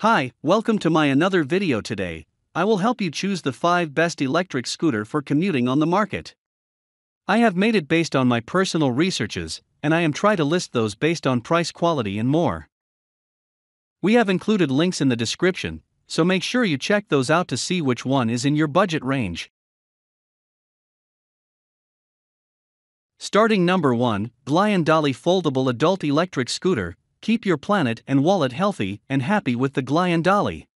Hi, welcome to my another video today, I will help you choose the 5 best electric scooter for commuting on the market. I have made it based on my personal researches, and I am try to list those based on price quality and more. We have included links in the description, so make sure you check those out to see which one is in your budget range. Starting number 1, Glyandali Foldable Adult Electric Scooter, keep your planet and wallet healthy and happy with the Dolly.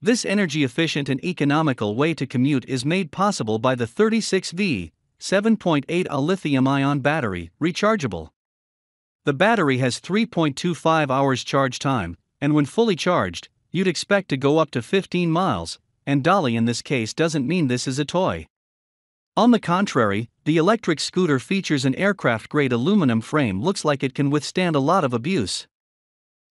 This energy efficient and economical way to commute is made possible by the 36V 7.8 Ah lithium ion battery, rechargeable. The battery has 3.25 hours charge time, and when fully charged, you'd expect to go up to 15 miles, and Dolly in this case doesn't mean this is a toy. On the contrary, the electric scooter features an aircraft grade aluminum frame, looks like it can withstand a lot of abuse.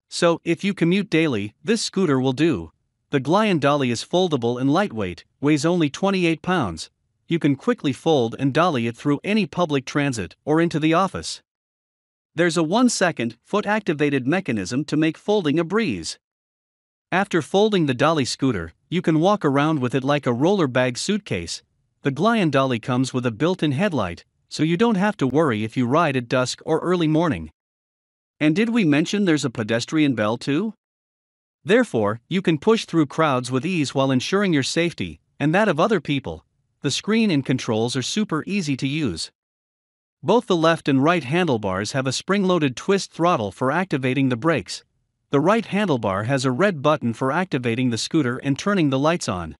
So, if you commute daily, this scooter will do. The Glyan dolly is foldable and lightweight, weighs only 28 pounds. You can quickly fold and dolly it through any public transit or into the office. There's a 1 second foot activated mechanism to make folding a breeze. After folding the dolly scooter, you can walk around with it like a roller bag suitcase, the Glyan Dolly comes with a built-in headlight, so you don't have to worry if you ride at dusk or early morning. And did we mention there's a pedestrian bell too? Therefore, you can push through crowds with ease while ensuring your safety and that of other people. The screen and controls are super easy to use. Both the left and right handlebars have a spring loaded twist throttle for activating the brakes. The right handlebar has a red button for activating the scooter and turning the lights on.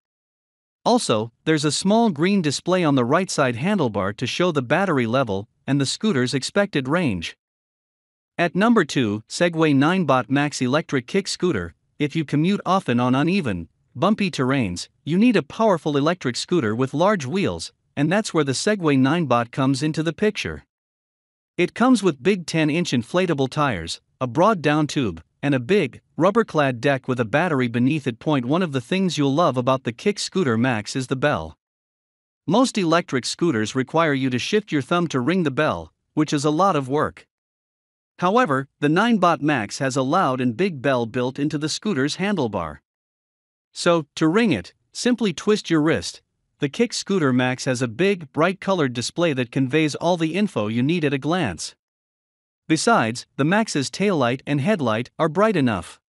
Also, there's a small green display on the right side handlebar to show the battery level and the scooter's expected range. At number 2, Segway 9Bot Max Electric Kick Scooter. If you commute often on uneven, bumpy terrains, you need a powerful electric scooter with large wheels, and that's where the Segway 9Bot comes into the picture. It comes with big 10 inch inflatable tires, a broad down tube, and a big, Rubber-clad deck with a battery beneath it. Point one of the things you'll love about the Kick Scooter Max is the bell. Most electric scooters require you to shift your thumb to ring the bell, which is a lot of work. However, the 9Bot Max has a loud and big bell built into the scooter's handlebar. So, to ring it, simply twist your wrist. The Kick Scooter Max has a big, bright colored display that conveys all the info you need at a glance. Besides, the Max's taillight and headlight are bright enough.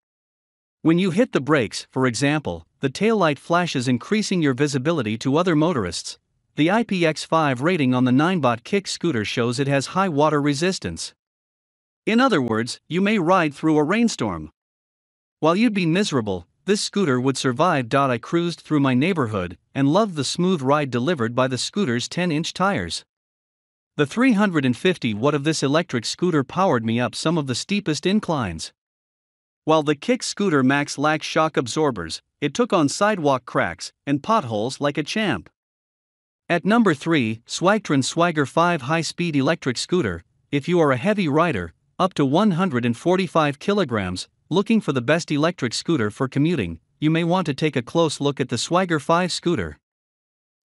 When you hit the brakes, for example, the taillight flashes, increasing your visibility to other motorists. The IPX5 rating on the 9 kick scooter shows it has high water resistance. In other words, you may ride through a rainstorm. While you'd be miserable, this scooter would survive. I cruised through my neighborhood and loved the smooth ride delivered by the scooter's 10 inch tires. The 350 watt of this electric scooter powered me up some of the steepest inclines. While the Kick Scooter Max lacked shock absorbers, it took on sidewalk cracks and potholes like a champ. At number 3, Swagtron Swagger 5 High Speed Electric Scooter. If you are a heavy rider, up to 145 kilograms, looking for the best electric scooter for commuting, you may want to take a close look at the Swagger 5 scooter.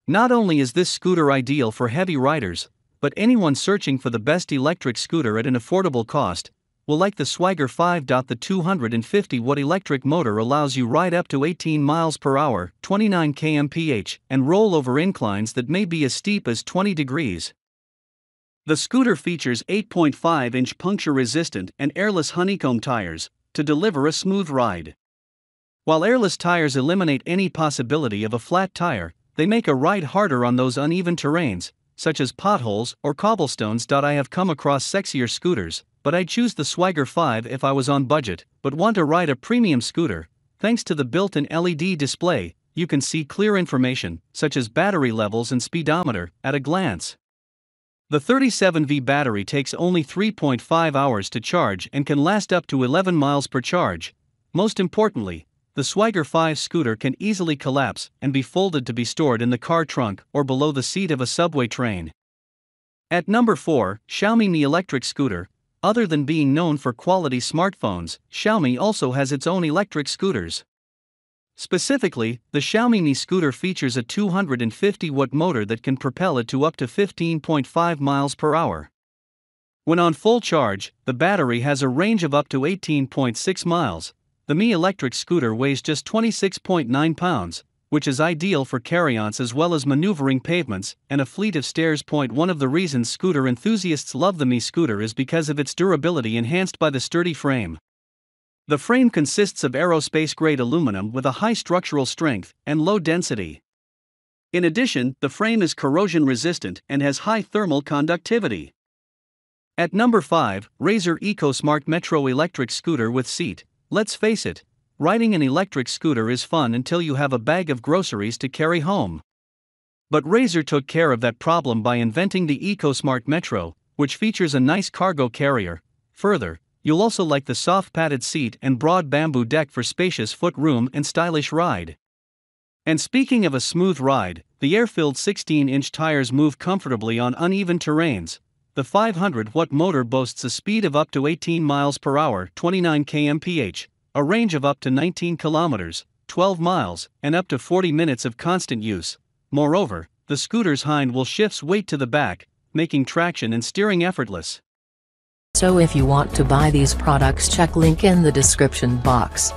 Not only is this scooter ideal for heavy riders, but anyone searching for the best electric scooter at an affordable cost, will like the Swagger 5. The 250 watt electric motor allows you ride up to 18 miles per hour, 29 kmph, and roll over inclines that may be as steep as 20 degrees. The scooter features 8.5 inch puncture resistant and airless honeycomb tires to deliver a smooth ride. While airless tires eliminate any possibility of a flat tire, they make a ride harder on those uneven terrains, such as potholes or cobblestones. I have come across sexier scooters, but I choose the Swagger 5 if I was on budget, but want to ride a premium scooter. Thanks to the built in LED display, you can see clear information, such as battery levels and speedometer, at a glance. The 37V battery takes only 3.5 hours to charge and can last up to 11 miles per charge. Most importantly, the Swagger 5 scooter can easily collapse and be folded to be stored in the car trunk or below the seat of a subway train. At number 4, Xiaomi Mi Electric Scooter. Other than being known for quality smartphones, Xiaomi also has its own electric scooters. Specifically, the Xiaomi Mi scooter features a 250 watt motor that can propel it to up to 15.5 miles per hour. When on full charge, the battery has a range of up to 18.6 miles, the Mi electric scooter weighs just 26.9 pounds, which is ideal for carry-ons as well as maneuvering pavements and a fleet of stairs. Point one of the reasons scooter enthusiasts love the Mi scooter is because of its durability enhanced by the sturdy frame. The frame consists of aerospace-grade aluminum with a high structural strength and low density. In addition, the frame is corrosion-resistant and has high thermal conductivity. At number 5, Razor EcoSmart Metro Electric Scooter with Seat, Let's face it, riding an electric scooter is fun until you have a bag of groceries to carry home. But Razor took care of that problem by inventing the EcoSmart Metro, which features a nice cargo carrier. Further, you'll also like the soft padded seat and broad bamboo deck for spacious foot room and stylish ride. And speaking of a smooth ride, the air filled 16 inch tires move comfortably on uneven terrains, the 500 watt motor boasts a speed of up to 18 miles per hour, 29 kmph, a range of up to 19 kilometers, 12 miles, and up to 40 minutes of constant use. Moreover, the scooter's hind wheel shifts weight to the back, making traction and steering effortless. So if you want to buy these products check link in the description box.